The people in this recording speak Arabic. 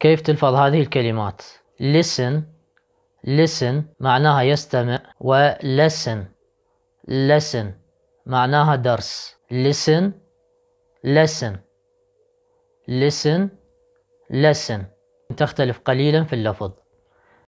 كيف تلفظ هذه الكلمات listen listen معناها يستمع و lesson lesson معناها درس listen lesson listen lesson تختلف قليلا في اللفظ